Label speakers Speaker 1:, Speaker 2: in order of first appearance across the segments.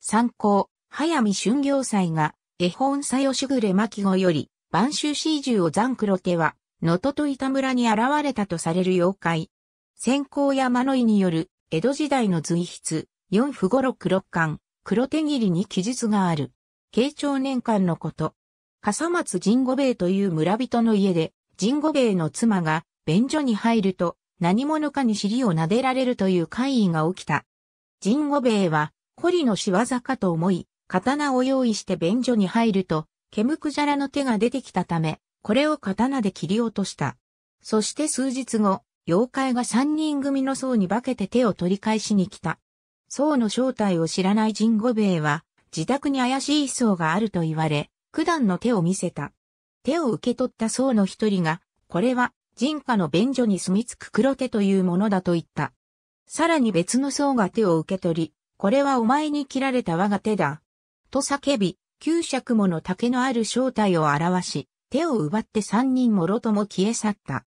Speaker 1: 参考、早見春行祭が、絵本さよしぐれ巻子より、晩秋四ーを残黒手は、能登と板村に現れたとされる妖怪。先行山の井による、江戸時代の随筆、四不五六六巻、黒手切りに記述がある。慶長年間のこと。笠松神五兵衛という村人の家で、神五兵衛の妻が、便所に入ると、何者かに尻を撫でられるという怪異が起きた。神五兵衛は、コリの仕業かと思い、刀を用意して便所に入ると、ケムクジャラの手が出てきたため、これを刀で切り落とした。そして数日後、妖怪が三人組の僧に化けて手を取り返しに来た。僧の正体を知らないジンゴベイは、自宅に怪しい僧があると言われ、九段の手を見せた。手を受け取った僧の一人が、これは、人家の便所に住み着く黒手というものだと言った。さらに別の僧が手を受け取り、これはお前に切られた我が手だ。と叫び、九尺もの竹のある正体を表し、手を奪って三人もろとも消え去った。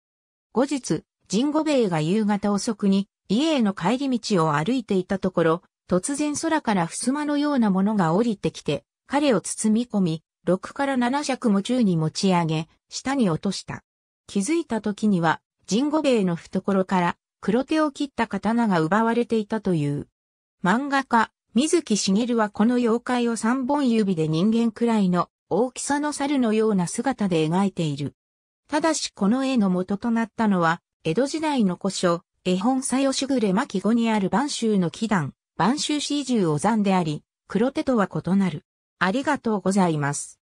Speaker 1: 後日、神五兵衛が夕方遅くに、家への帰り道を歩いていたところ、突然空から襖のようなものが降りてきて、彼を包み込み、6から7尺も宙に持ち上げ、下に落とした。気づいた時には、神五兵衛の懐から、黒手を切った刀が奪われていたという。漫画家、水木しげるはこの妖怪を三本指で人間くらいの大きさの猿のような姿で描いている。ただしこの絵の元となったのは、江戸時代の古書、絵本さよしぐれ巻語にある晩秋の祈願、晩秋四十お山であり、黒手とは異なる。ありがとうございます。